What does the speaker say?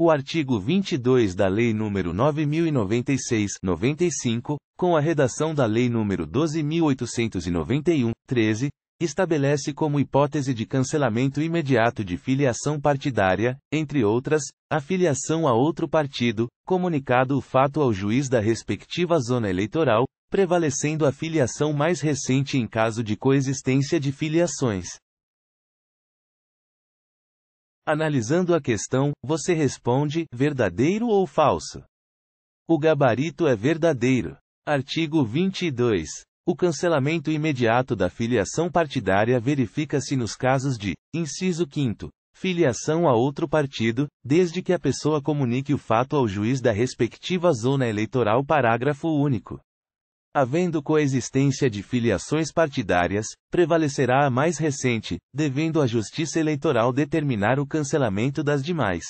o artigo 22 da Lei nº 9096-95, com a redação da Lei nº 12.891-13, estabelece como hipótese de cancelamento imediato de filiação partidária, entre outras, a filiação a outro partido, comunicado o fato ao juiz da respectiva zona eleitoral, prevalecendo a filiação mais recente em caso de coexistência de filiações. Analisando a questão, você responde: verdadeiro ou falso? O gabarito é verdadeiro. Artigo 22. O cancelamento imediato da filiação partidária verifica-se nos casos de: inciso 5 filiação a outro partido, desde que a pessoa comunique o fato ao juiz da respectiva zona eleitoral. Parágrafo único. Havendo coexistência de filiações partidárias, prevalecerá a mais recente, devendo a Justiça Eleitoral determinar o cancelamento das demais.